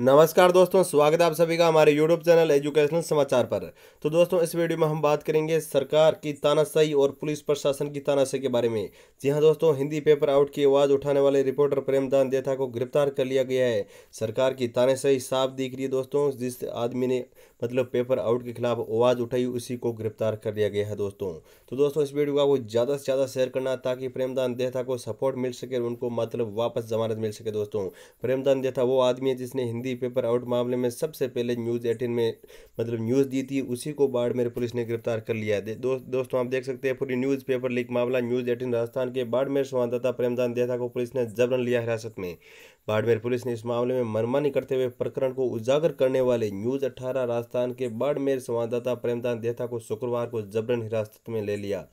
नमस्कार दोस्तों स्वागत है आप सभी का हमारे यूट्यूब चैनल एजुकेशनल समाचार पर तो दोस्तों इस वीडियो में हम बात करेंगे सरकार की तानाशाही और पुलिस प्रशासन की तानाशाही के बारे में जी हाँ दोस्तों हिंदी पेपर आउट की आवाज़ उठाने वाले रिपोर्टर प्रेमदान देथा को गिरफ्तार कर लिया गया है सरकार की तानाशाही साफ दिख रही है दोस्तों जिस आदमी ने मतलब पेपर आउट के खिलाफ आवाज़ उठाई उसी को गिरफ्तार कर लिया गया है दोस्तों तो दोस्तों इस वीडियो का वो ज़्यादा से ज़्यादा शेयर करना ताकि प्रेमदान देथा को सपोर्ट मिल सके उनको मतलब वापस जमानत मिल सके दोस्तों प्रेमदान देथा वो आदमी है जिसने हिंदी दी पेपर आउट मामले में सबसे पहले न्यूज़ एटीन में मतलब न्यूज़ दी थी उसी को बाड़मेर पुलिस ने गिरफ्तार कर लिया है दो, दोस्तों आप देख सकते हैं पूरी न्यूज़ पेपर लीक मामला न्यूज़ एटीन राजस्थान के बाड़मेर संवाददाता प्रेमदान देथा को पुलिस ने जबरन लिया हिरासत में बाड़मेर पुलिस ने इस मामले में मनमानी करते हुए प्रकरण को उजागर करने वाले न्यूज़ अठारह राजस्थान के बाड़मेर संवाददाता प्रेमदान देथा को शुक्रवार को जबरन हिरासत में ले लिया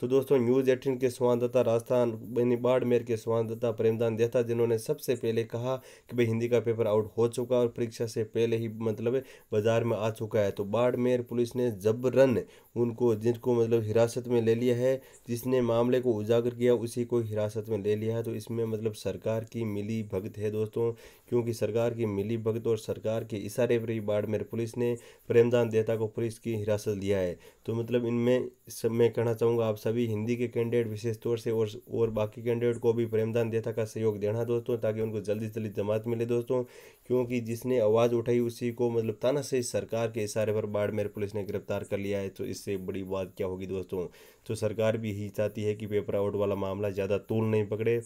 तो दोस्तों न्यूज़ एटीन के संवाददाता राजस्थान यानी बाड़मेर के संवाददाता प्रेमदान देहता जिन्होंने सबसे पहले कहा कि भाई हिंदी का पेपर आउट हो चुका और परीक्षा से पहले ही मतलब बाजार में आ चुका है तो बाड़मेर पुलिस ने जबरन उनको जिनको मतलब हिरासत में ले लिया है जिसने मामले को उजागर किया उसी को हिरासत में ले लिया है तो इसमें मतलब सरकार की मिली भगत है दोस्तों क्योंकि सरकार की मिली भगत और सरकार के इशारे पर ही बाड़मेर पुलिस ने प्रेमदान देहता को पुलिस की हिरासत लिया है तो मतलब इनमें मैं कहना चाहूँगा आप सभी हिंदी के कैंडिडेट विशेष तौर से और और बाकी कैंडिडेट को भी प्रेमदान देता का सहयोग देना दोस्तों ताकि उनको जल्दी से जल्दी जमात मिले दोस्तों क्योंकि जिसने आवाज़ उठाई उसी को मतलब ताना से सरकार के इशारे पर बाड़मेर पुलिस ने गिरफ्तार कर लिया है तो इससे बड़ी बात क्या होगी दोस्तों तो सरकार भी यही चाहती है कि पेपर आउट वाला मामला ज़्यादा तूल नहीं पकड़े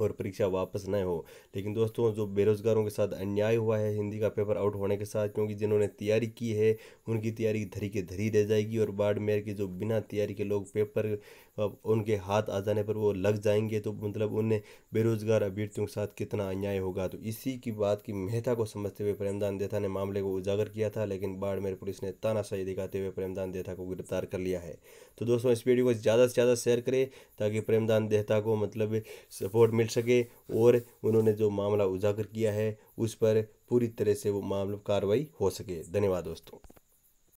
और परीक्षा वापस न हो लेकिन दोस्तों जो बेरोज़गारों के साथ अन्याय हुआ है हिंदी का पेपर आउट होने के साथ क्योंकि जिन्होंने तैयारी की है उनकी तैयारी धरी के धरी रह जाएगी और बाड़मेर के जो बिना तैयारी के लोग पेपर उनके हाथ आ जाने पर वो लग जाएंगे तो मतलब उन्हें बेरोज़गार अभ्यर्थियों के साथ कितना अन्याय होगा तो इसी की बात की मेहता को समझते हुए प्रेमदान देथा ने मामले को उजागर किया था लेकिन बाड़मेर पुलिस ने तानाशाही दिखाते हुए प्रेमदान देथा को गिरफ्तार कर लिया है तो दोस्तों इस वीडियो को ज़्यादा से ज़्यादा शेयर करें ताकि प्रेमदान देहता को मतलब सपोर्ट मिल मिल सके और उन्होंने जो मामला उजागर किया है उस पर पूरी तरह से वो मामला कार्रवाई हो सके धन्यवाद दोस्तों